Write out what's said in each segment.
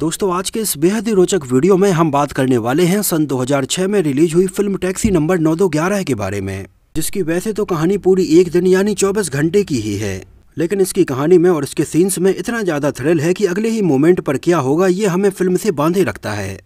दोस्तों आज के इस बेहद ही रोचक वीडियो में हम बात करने वाले हैं सन 2006 में रिलीज हुई फिल्म टैक्सी नंबर नौ दो ग्यारह के बारे में जिसकी वैसे तो कहानी पूरी एक दिन यानी 24 घंटे की ही है लेकिन इसकी कहानी में और इसके सीन्स में इतना ज़्यादा थ्रिल है कि अगले ही मोमेंट पर क्या होगा ये हमें फिल्म से बांधे रखता है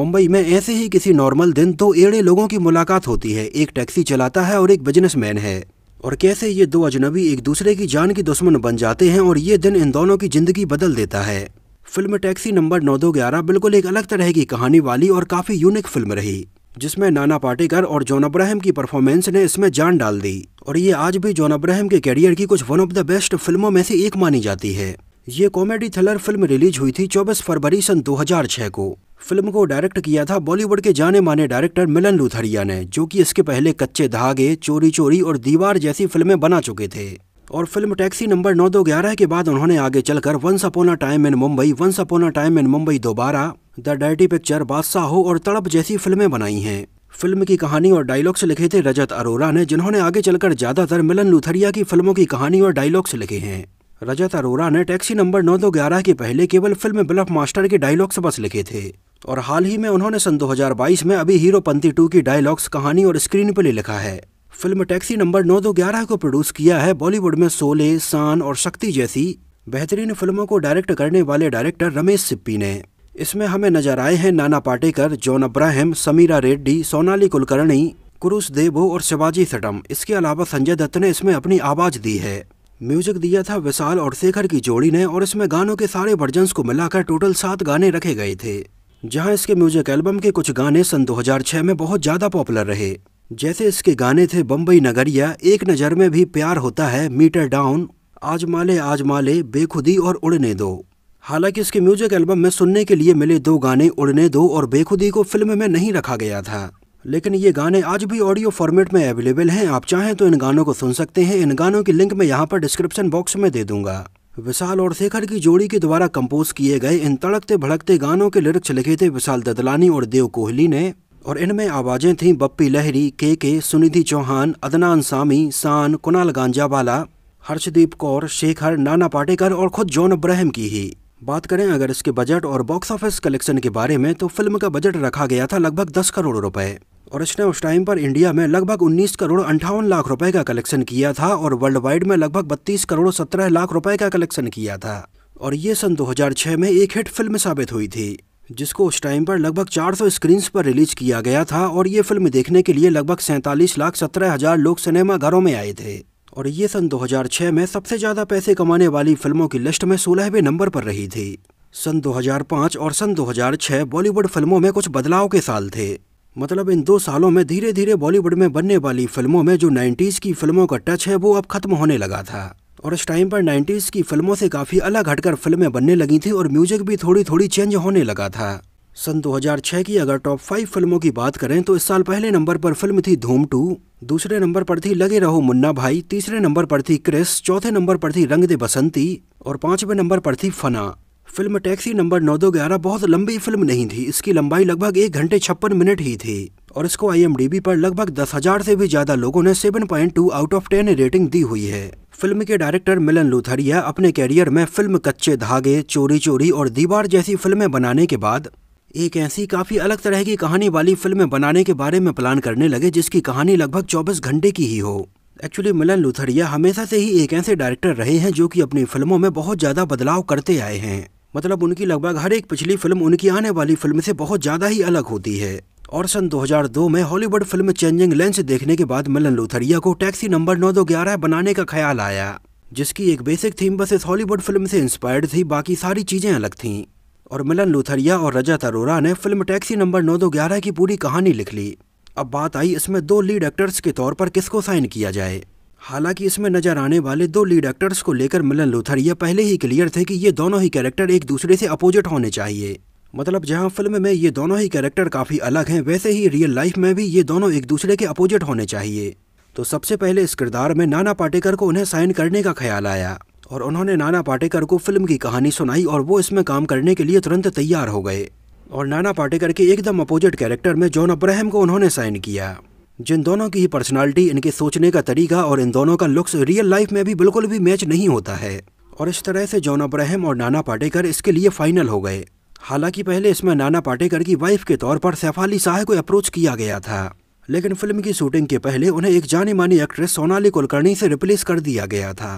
मुंबई में ऐसे ही किसी नॉर्मल दिन दो तो एड़े लोगों की मुलाकात होती है एक टैक्सी चलाता है और एक बिजनेसमैन है और कैसे ये दो अजनबी एक दूसरे की जान की दुश्मन बन जाते हैं और ये दिन इन दोनों की जिंदगी बदल देता है फिल्म टैक्सी नंबर नौ दो ग्यारह बिल्कुल एक अलग तरह की कहानी वाली और काफी यूनिक फिल्म रही जिसमें नाना पाटेकर और जॉन अब्राहम की परफॉर्मेंस ने इसमें जान डाल दी और ये आज भी जॉन अब्राहम के कैरियर की कुछ वन ऑफ द बेस्ट फिल्मों में से एक मानी जाती है ये कॉमेडी थ्रिलर फिल्म रिलीज हुई थी 24 फरवरी सन 2006 को फिल्म को डायरेक्ट किया था बॉलीवुड के जाने माने डायरेक्टर मिलन लुथरिया ने जो कि इसके पहले कच्चे धागे चोरी चोरी और दीवार जैसी फिल्में बना चुके थे और फिल्म टैक्सी नंबर नौ दो ग्यारह के बाद उन्होंने आगे चलकर once upon a time in Mumbai once upon a time in Mumbai Dobaara the deity picture बादशाह हो और तड़प जैसी फिल्में बनाई हैं फिल्म की कहानी और डायलॉग्स लिखे थे रजत अरोरा ने जिन्होंने आगे चलकर ज्यादातर मिलन लुथरिया की फिल्मों की कहानी और डायलॉग्स लिखे हैं रजत अरोरा ने टैक्सी नंबर नौ दो ग्यारह के पहले केवल फिल्म ब्लफ मास्टर के डायलॉग्स बस लिखे थे और हाल ही में उन्होंने सन 2022 में अभी हीरो पंथी टू की डायलॉग्स कहानी और स्क्रीन पर लिखा है फिल्म टैक्सी नंबर नौ दो ग्यारह को प्रोड्यूस किया है बॉलीवुड में सोले सान और शक्ति जैसी बेहतरीन फिल्मों को डायरेक्ट करने वाले डायरेक्टर रमेश सिप्पी ने इसमें हमें नजर आए हैं नाना पाटेकर जॉन अब्राहम समीरा रेड्डी सोनाली कुलकर्णी कुरुश देवो और शिवाजी सटम इसके अलावा संजय दत्त ने इसमें अपनी आवाज दी है म्यूजिक दिया था विशाल और शेखर की जोड़ी ने और इसमें गानों के सारे वर्जन्स को मिलाकर टोटल सात गाने रखे गए थे जहां इसके म्यूजिक एल्बम के कुछ गाने सन 2006 में बहुत ज़्यादा पॉपुलर रहे जैसे इसके गाने थे बम्बई नगरिया एक नज़र में भी प्यार होता है मीटर डाउन आजमाले आजमाले बेखुदी और उड़ने दो हालांकि इसके म्यूजिक एल्बम में सुनने के लिए मिले दो गाने उड़ने दो और बेखुदी को फिल्म में नहीं रखा गया था लेकिन ये गाने आज भी ऑडियो फॉर्मेट में अवेलेबल हैं आप चाहें तो इन गानों को सुन सकते हैं इन गानों की लिंक मैं यहाँ पर डिस्क्रिप्शन बॉक्स में दे दूंगा विशाल और शेखर की जोड़ी के द्वारा कंपोज किए गए इन तड़कते भड़कते गानों के लिरिक्स लिखे थे विशाल ददलानी और देव कोहली ने और इनमें आवाज़ें थीं बप्पी लहरी के के सुनिधि चौहान अदनान सामी सान कुणाल गांजावाला हर्षदीप कौर शेखर नाना पाटेकर और खुद जॉन अब्राहम की ही बात करें अगर इसके बजट और बॉक्स ऑफिस कलेक्शन के बारे में तो फिल्म का बजट रखा गया था लगभग दस करोड़ रुपए और इसने उस टाइम पर इंडिया में लगभग 19 करोड़ अंठावन लाख रुपए का कलेक्शन किया था और वर्ल्ड वाइड में लगभग 32 करोड़ 17 लाख रुपए का कलेक्शन किया था और ये सन 2006 में एक हिट फिल्म साबित हुई थी जिसको उस टाइम पर लगभग 400 स्क्रीन्स पर रिलीज किया गया था और ये फिल्म देखने के लिए लगभग सैंतालीस लाख सत्रह हजार लोग सिनेमा घरों में आए थे और ये सन 2006 में सबसे ज़्यादा पैसे कमाने वाली फिल्मों की लिस्ट में सोलहवें नंबर पर रही थी सन 2005 और सन 2006 बॉलीवुड फिल्मों में कुछ बदलाव के साल थे मतलब इन दो सालों में धीरे धीरे बॉलीवुड में बनने वाली फिल्मों में जो नाइन्टीज़ की फिल्मों का टच है वो अब खत्म होने लगा था और उस टाइम पर 90s की फिल्मों से काफ़ी अलग हटकर फिल्में बनने लगी थी और म्यूजिक भी थोड़ी थोड़ी चेंज होने लगा था सन 2006 की अगर टॉप फाइव फिल्मों की बात करें तो इस साल पहले नंबर पर फिल्म थी धूम टू दूसरे नंबर पर थी लगे रहो मुन्ना भाई तीसरे नंबर पर थी क्रिस चौथे नंबर पर थी रंग दे बसंती और पाँचवें नंबर पर थी फना फिल्म टैक्सी नंबर नौ दो ग्यारह बहुत लंबी फिल्म नहीं थी इसकी लंबाई लगभग एक घंटे छप्पन मिनट ही थी और इसको आई पर लगभग दस हजार से भी ज्यादा लोगों ने 7.2 आउट ऑफ 10 रेटिंग दी हुई है फिल्म के डायरेक्टर मिलन लुथरिया अपने कैरियर में फिल्म कच्चे धागे चोरी चोरी और दीवार जैसी फिल्में बनाने के बाद एक ऐसी काफ़ी अलग तरह की कहानी वाली फिल्में बनाने के बारे में प्लान करने लगे जिसकी कहानी लगभग चौबीस घंटे की ही हो एक्चुअली मिलन लुथरिया हमेशा से ही एक ऐसे डायरेक्टर रहे हैं जो की अपनी फिल्मों में बहुत ज़्यादा बदलाव करते आए हैं मतलब उनकी लगभग हर एक पिछली फिल्म उनकी आने वाली फिल्म से बहुत ज़्यादा ही अलग होती है और सन 2002 में हॉलीवुड फिल्म चेंजिंग लेंस देखने के बाद मिलन लोथरिया को टैक्सी नंबर नौ दो ग्यारह बनाने का ख्याल आया जिसकी एक बेसिक थीम बस इस हॉलीवुड फिल्म से इंस्पायर्ड थी बाकी सारी चीज़ें अलग थीं और मिलन लोथरिया और रजत अरोरा ने फिल्म टैक्सी नंबर नौ दो ग्यारह की पूरी कहानी लिख ली अब बात आई इसमें दो लीड एक्टर्स के तौर पर किसको साइन किया जाए हालांकि इसमें नजर आने वाले दो लीड एक्टर्स को लेकर मिलन लोथरिया पहले ही क्लियर थे कि ये दोनों ही कैरेक्टर एक दूसरे से अपोजिट होने चाहिए मतलब जहां फिल्म में ये दोनों ही कैरेक्टर काफ़ी अलग हैं वैसे ही रियल लाइफ में भी ये दोनों एक दूसरे के अपोजिट होने चाहिए तो सबसे पहले इस किरदार में नाना पाटेकर को उन्हें साइन करने का ख्याल आया और उन्होंने नाना पाटेकर को फिल्म की कहानी सुनाई और वो इसमें काम करने के लिए तुरंत तैयार हो गए और नाना पाटेकर के एकदम अपोजिट कैरेक्टर में जॉन अब्राहम को उन्होंने साइन किया जिन दोनों की ही पर्सनालिटी इनके सोचने का तरीका और इन दोनों का लुक्स रियल लाइफ में भी बिल्कुल भी मैच नहीं होता है और इस तरह से जॉन अब्राहम और नाना पाटेकर इसके लिए फाइनल हो गए हालांकि पहले इसमें नाना पाटेकर की वाइफ के तौर पर सैफ अली शाह को अप्रोच किया गया था लेकिन फिल्म की शूटिंग के पहले उन्हें एक जानी मानी एक्ट्रेस सोनाली कुलकर्णी से रिप्लेस कर दिया गया था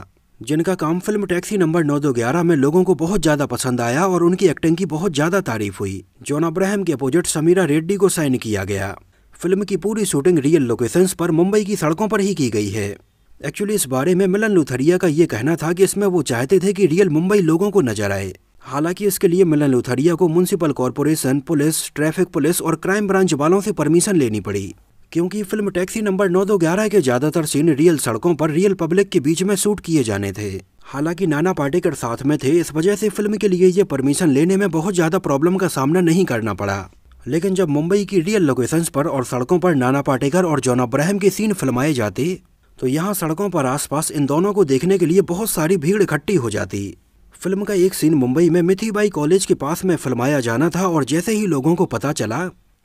जिनका काम फिल्म टैक्सी नंबर नौ दो ग्यारह में लोगों को बहुत ज्यादा पसंद आया और उनकी एक्टिंग की बहुत ज्यादा तारीफ हुई जॉन अब्राहम के अपोजिट समीरा रेड्डी को साइन किया गया फिल्म की पूरी शूटिंग रियल लोकेशंस पर मुंबई की सड़कों पर ही की गई है एक्चुअली इस बारे में मिलन लुथरिया का ये कहना था कि इसमें वो चाहते थे कि रियल मुंबई लोगों को नजर आए हालांकि इसके लिए मिलन लोथरिया को municipal corporation police traffic police और क्राइम ब्रांच वालों से परमिशन लेनी पड़ी क्योंकि फिल्म टैक्सी नंबर नौ दो ग्यारह के ज्यादातर सीन रियल सड़कों पर रियल पब्लिक के बीच में शूट किए जाने थे हालांकि नाना पाटेकर साथ में थे इस वजह से फिल्म के लिए ये परमिशन लेने में बहुत ज़्यादा प्रॉब्लम का सामना नहीं करना पड़ा लेकिन जब मुंबई की रियल लोकेशंस पर और सड़कों पर नाना पाटेकर और जॉन अब्राहम के सीन फिल्माए जाते तो यहाँ सड़कों पर आसपास इन दोनों को देखने के लिए बहुत सारी भीड़ इकट्ठी हो जाती फिल्म का एक सीन मुंबई में बाई कॉलेज के पास में फिल्माया जाना था और जैसे ही लोगों को पता चला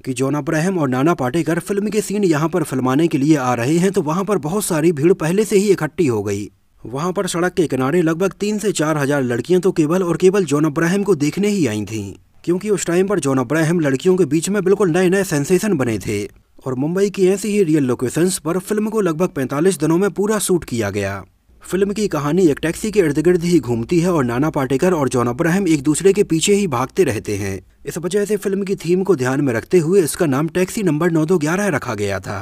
कि जॉन अब्राहम और नाना पाटेकर फिल्म के सीन यहाँ पर फिल्माने के लिए आ रहे हैं तो वहाँ पर बहुत सारी भीड़ पहले से ही इकट्ठी हो गई वहाँ पर सड़क के किनारे लगभग तीन से चार हजार लड़कियाँ तो केवल और केवल जॉन अब्राहम को देखने ही आई थीं क्योंकि उस टाइम पर जॉन अब्राहम लड़कियों के बीच में बिल्कुल नए नए सेंसेशन बने थे और मुंबई की ऐसी ही रियल लोकेशंस पर फिल्म को लगभग 45 दिनों में पूरा शूट किया गया फिल्म की कहानी एक टैक्सी के इर्द गिर्द ही घूमती है और नाना पाटेकर और जॉन अब्राहम एक दूसरे के पीछे ही भागते रहते हैं इस वजह से फिल्म की थीम को ध्यान में रखते हुए इसका नाम टैक्सी नंबर नौ दो ग्यारह रखा गया था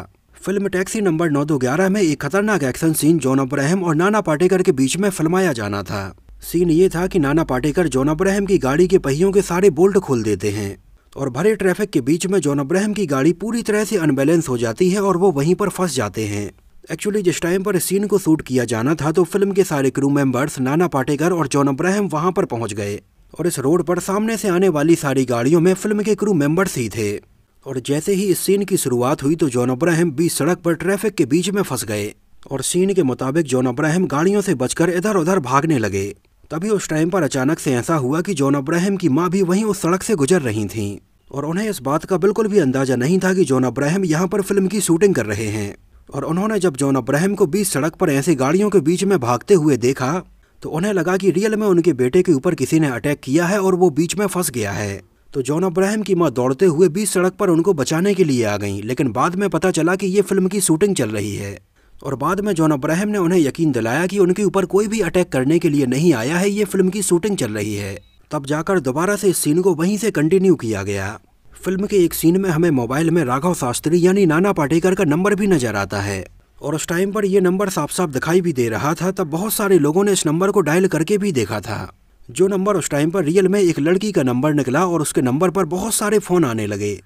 फिल्म टैक्सी नंबर नौ दो ग्यारह में एक खतरनाक एक्शन सीन जॉन अब्राहम और नाना पाटेकर के बीच में फिल्माया जाना था सीन ये था कि नाना पाटेकर जॉन अब्राहम की गाड़ी के पहियों के सारे बोल्ट खोल देते हैं और भरे ट्रैफिक के बीच में जॉन अब्राहम की गाड़ी पूरी तरह से अनबैलेंस हो जाती है और वो वहीं पर फंस जाते हैं एक्चुअली जिस टाइम पर इस सीन को शूट किया जाना था तो फिल्म के सारे क्रू मेंबर्स नाना पाटेकर और जॉन अब्राहम वहां पर पहुंच गए और इस रोड पर सामने से आने वाली सारी गाड़ियों में फिल्म के क्रू मेंबर्स ही थे और जैसे ही इस सीन की शुरुआत हुई तो जॉन अब्राहम बीच सड़क पर ट्रैफिक के बीच में फंस गए और सीन के मुताबिक जॉन अब्राहम गाड़ियों से बचकर इधर उधर भागने लगे तभी उस टाइम पर अचानक से ऐसा हुआ कि जॉन अब्राहम की माँ भी वहीं उस सड़क से गुजर रही थीं और उन्हें इस बात का बिल्कुल भी अंदाजा नहीं था कि जॉन अब्राहम यहाँ पर फिल्म की शूटिंग कर रहे हैं और उन्होंने जब जॉन अब्राहम को बीच सड़क पर ऐसी गाड़ियों के बीच में भागते हुए देखा तो उन्हें लगा कि रियल में उनके बेटे के ऊपर किसी ने अटैक किया है और वो बीच में फंस गया है तो जॉन अब्राहम की माँ दौड़ते हुए बीच सड़क पर उनको बचाने के लिए आ गई लेकिन बाद में पता चला कि ये फिल्म की शूटिंग चल रही है और बाद में जॉन अब्राहम ने उन्हें यकीन दिलाया कि उनके ऊपर कोई भी अटैक करने के लिए नहीं आया है ये फिल्म की शूटिंग चल रही है तब जाकर दोबारा से इस सीन को वहीं से कंटिन्यू किया गया फिल्म के एक सीन में हमें मोबाइल में राघव शास्त्री यानी नाना पाटेकर का नंबर भी नजर आता है और उस टाइम पर यह नंबर साफ साफ दिखाई भी दे रहा था तब बहुत सारे लोगों ने इस नंबर को डायल करके भी देखा था जो नंबर उस टाइम पर रियल में एक लड़की का नंबर निकला और उसके नंबर पर बहुत सारे फ़ोन आने लगे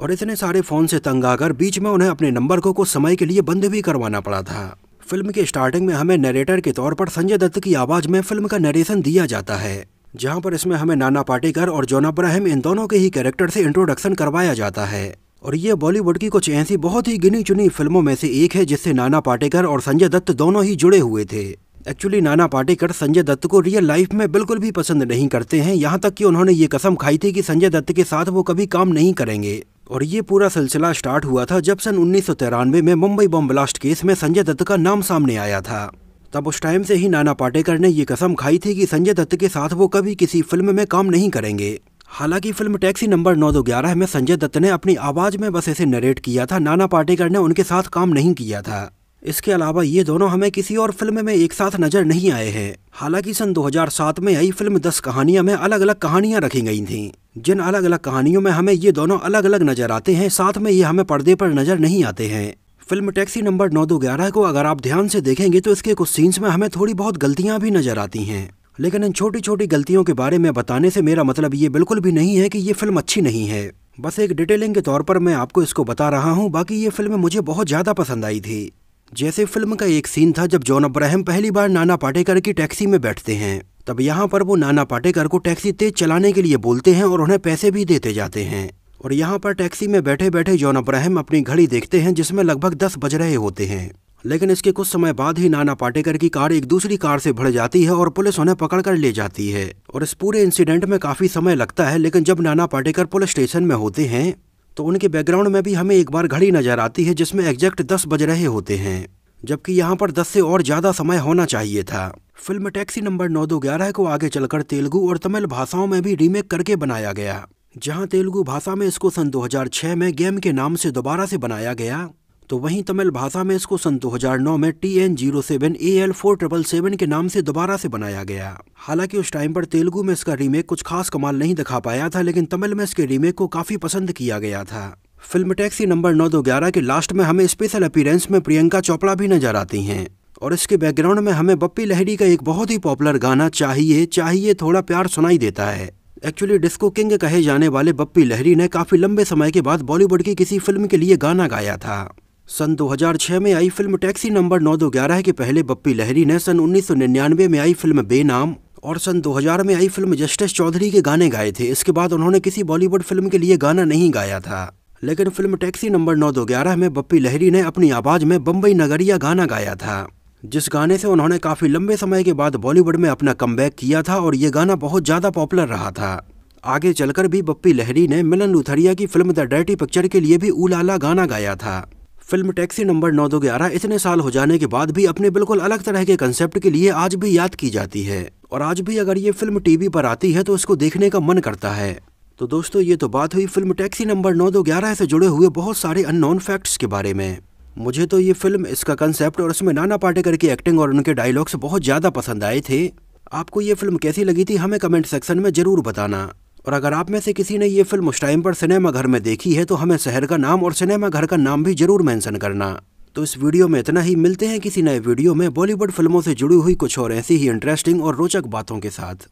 और इतने सारे फ़ोन से तंग आकर बीच में उन्हें अपने नंबर को कुछ समय के लिए बंद भी करवाना पड़ा था फिल्म के स्टार्टिंग में हमें नरेटर के तौर पर संजय दत्त की आवाज़ में फिल्म का नरेशन दिया जाता है जहाँ पर इसमें हमें नाना पाटेकर और जोना ब्राहिम इन दोनों के ही कैरेक्टर से इंट्रोडक्शन करवाया जाता है और ये बॉलीवुड की कुछ ऐसी बहुत ही गिनी चुनी फिल्मों में से एक है जिससे नाना पाटेकर और संजय दत्त दोनों ही जुड़े हुए थे एक्चुअली नाना पाटेकर संजय दत्त को रियल लाइफ में बिल्कुल भी पसंद नहीं करते हैं यहाँ तक कि उन्होंने ये कसम खाई थी कि संजय दत्त के साथ वो कभी काम नहीं करेंगे और ये पूरा सिलसिला स्टार्ट हुआ था जब सन उन्नीस में मुंबई बम ब्लास्ट केस में संजय दत्त का नाम सामने आया था तब उस टाइम से ही नाना पाटेकर ने ये कसम खाई थी कि संजय दत्त के साथ वो कभी किसी फिल्म में काम नहीं करेंगे हालांकि फिल्म टैक्सी नंबर नौ दो ग्यारह में संजय दत्त ने अपनी आवाज़ में बस इसे नरेट किया था नाना पाटेकर ने उनके साथ काम नहीं किया था इसके अलावा ये दोनों हमें किसी और फिल्म में एक साथ नजर नहीं आए हैं हालांकि सन 2007 में आई फिल्म दस कहानियां में अलग अलग कहानियां रखी गई थीं जिन अलग अलग कहानियों में हमें ये दोनों अलग अलग नजर आते हैं साथ में ये हमें पर्दे पर नजर नहीं आते हैं फिल्म टैक्सी नंबर नौ दो ग्यारह को अगर आप ध्यान से देखेंगे तो इसके कुछ सीन्स में हमें थोड़ी बहुत गलतियां भी नजर आती हैं लेकिन इन छोटी छोटी गलतियों के बारे में बताने से मेरा मतलब ये बिल्कुल भी नहीं है कि ये फिल्म अच्छी नहीं है बस एक डिटेलिंग के तौर पर मैं आपको इसको बता रहा हूँ बाकी ये फिल्म मुझे बहुत ज़्यादा पसंद आई थी जैसे फिल्म का एक सीन था जब जॉन अब्राहम पहली बार नाना पाटेकर की टैक्सी में बैठते हैं तब यहाँ पर वो नाना पाटेकर को टैक्सी तेज चलाने के लिए बोलते हैं और उन्हें पैसे भी देते जाते हैं और यहाँ पर टैक्सी में बैठे बैठे जॉन अब्राहम अपनी घड़ी देखते हैं जिसमें लगभग दस बज रहे होते हैं लेकिन इसके कुछ समय बाद ही नाना पाटेकर की कार एक दूसरी कार से भिड़ जाती है और पुलिस उन्हें पकड़कर ले जाती है और इस पूरे इंसिडेंट में काफी समय लगता है लेकिन जब नाना पाटेकर पुलिस स्टेशन में होते हैं तो उनके बैकग्राउंड में भी हमें एक बार घड़ी नजर आती है जिसमें एग्जैक्ट दस बज रहे होते हैं जबकि यहाँ पर दस से और ज्यादा समय होना चाहिए था फिल्म टैक्सी नंबर नौ दो ग्यारह को आगे चलकर तेलुगु और तमिल भाषाओं में भी रीमेक करके बनाया गया जहां तेलुगु भाषा में इसको सन 2006 में गेम के नाम से दोबारा से बनाया गया तो वहीं तमिल भाषा में इसको सन 2009 में T N zero seven A L four triple seven के नाम से दोबारा से बनाया गया हालांकि उस टाइम पर तेलुगु में इसका रीमेक कुछ खास कमाल नहीं दिखा पाया था लेकिन तमिल में इसके रीमेक को काफी पसंद किया गया था फिल्म टैक्सी नंबर नौ दो ग्यारह के लास्ट में हमें स्पेशल अपीयरेंस में प्रियंका चोपड़ा भी नजर आती हैं और इसके बैकग्राउंड में हमें बप्पी लहरी का एक बहुत ही पॉपुलर गाना चाहिए चाहिए थोड़ा प्यार सुनाई देता है एक्चुअली डिस्को किंग कहे जाने वाले बप्पी लहरी ने काफ़ी लंबे समय के बाद बॉलीवुड की किसी फिल्म के लिए गाना गाया था सन 2006 में आई फिल्म टैक्सी नंबर नौ दो ग्यारह के पहले बप्पी लहरी ने सन 1999 में आई फिल्म बेनाम और सन 2000 में आई फिल्म जस्टिस चौधरी के गाने गाए थे इसके बाद उन्होंने किसी बॉलीवुड फिल्म के लिए गाना नहीं गाया था लेकिन फिल्म टैक्सी नंबर नौ दो ग्यारह में बप्पी लहरी ने अपनी आवाज़ में बम्बई नगरिया गाना गाया था जिस गाने से उन्होंने काफ़ी लंबे समय के बाद बॉलीवुड में अपना कम किया था और ये गाना बहुत ज़्यादा पॉपुलर रहा था आगे चलकर भी बप्पी लहरी ने मिलन लुथरिया की फिल्म द डर्टी पिक्चर के लिए भी उलाला गाना गाया था फिल्म टैक्सी नंबर नौ दो ग्यारह इतने साल हो जाने के बाद भी अपने बिल्कुल अलग तरह के कंसेप्ट के लिए आज भी याद की जाती है और आज भी अगर ये फिल्म टीवी पर आती है तो उसको देखने का मन करता है तो दोस्तों ये तो बात हुई फिल्म टैक्सी नंबर नौ दो ग्यारह से जुड़े हुए बहुत सारे अननोन फैक्ट्स के बारे में मुझे तो ये फिल्म इसका कंसेप्ट और इसमें नाना पाटेकर की एक्टिंग और उनके डायलॉग्स बहुत ज़्यादा पसंद आए थे आपको ये फिल्म कैसी लगी थी हमें कमेंट सेक्शन में ज़रूर बताना और अगर आप में से किसी ने ये फिल्म उस टाइम पर सिनेमा घर में देखी है तो हमें शहर का नाम और सिनेमा घर का नाम भी जरूर मैंशन करना तो इस वीडियो में इतना ही मिलते हैं किसी नए वीडियो में बॉलीवुड फिल्मों से जुड़ी हुई कुछ और ऐसी ही इंटरेस्टिंग और रोचक बातों के साथ